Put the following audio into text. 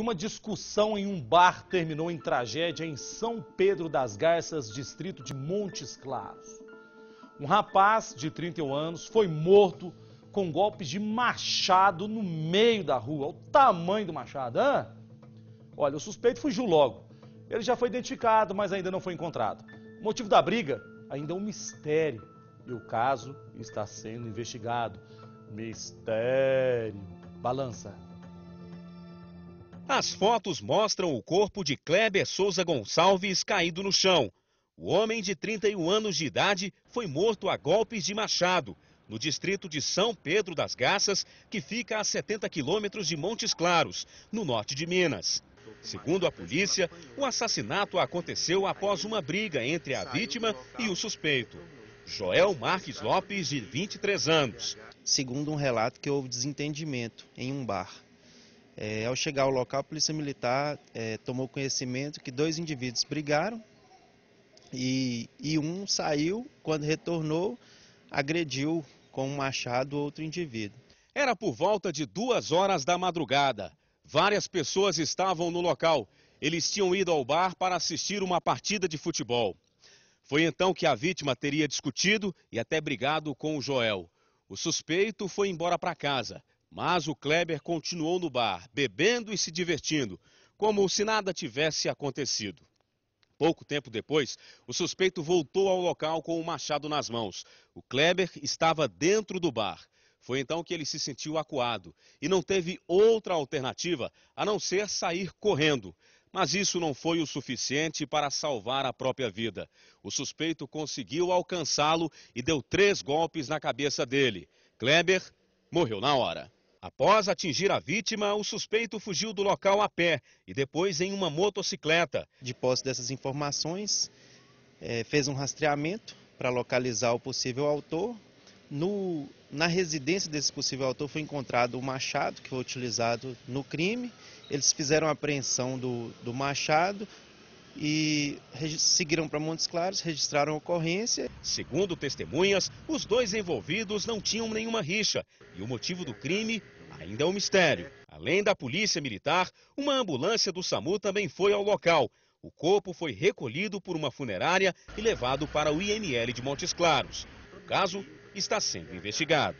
Uma discussão em um bar terminou em tragédia em São Pedro das Garças, distrito de Montes Claros. Um rapaz de 31 anos foi morto com golpes de machado no meio da rua. o tamanho do machado, hã? Olha, o suspeito fugiu logo. Ele já foi identificado, mas ainda não foi encontrado. O motivo da briga ainda é um mistério e o caso está sendo investigado. Mistério. Balança. As fotos mostram o corpo de Kleber Souza Gonçalves caído no chão. O homem de 31 anos de idade foi morto a golpes de machado, no distrito de São Pedro das Garças, que fica a 70 quilômetros de Montes Claros, no norte de Minas. Segundo a polícia, o assassinato aconteceu após uma briga entre a vítima e o suspeito. Joel Marques Lopes, de 23 anos. Segundo um relato que houve desentendimento em um bar. É, ao chegar ao local, a polícia militar é, tomou conhecimento que dois indivíduos brigaram e, e um saiu, quando retornou, agrediu com um machado outro indivíduo. Era por volta de duas horas da madrugada. Várias pessoas estavam no local. Eles tinham ido ao bar para assistir uma partida de futebol. Foi então que a vítima teria discutido e até brigado com o Joel. O suspeito foi embora para casa. Mas o Kleber continuou no bar, bebendo e se divertindo, como se nada tivesse acontecido. Pouco tempo depois, o suspeito voltou ao local com o um machado nas mãos. O Kleber estava dentro do bar. Foi então que ele se sentiu acuado e não teve outra alternativa a não ser sair correndo. Mas isso não foi o suficiente para salvar a própria vida. O suspeito conseguiu alcançá-lo e deu três golpes na cabeça dele. Kleber morreu na hora. Após atingir a vítima, o suspeito fugiu do local a pé e depois em uma motocicleta. De posse dessas informações, é, fez um rastreamento para localizar o possível autor. No, na residência desse possível autor foi encontrado o machado que foi utilizado no crime. Eles fizeram a apreensão do, do machado, e seguiram para Montes Claros, registraram a ocorrência. Segundo testemunhas, os dois envolvidos não tinham nenhuma rixa e o motivo do crime ainda é um mistério. Além da polícia militar, uma ambulância do SAMU também foi ao local. O corpo foi recolhido por uma funerária e levado para o IML de Montes Claros. O caso está sendo investigado.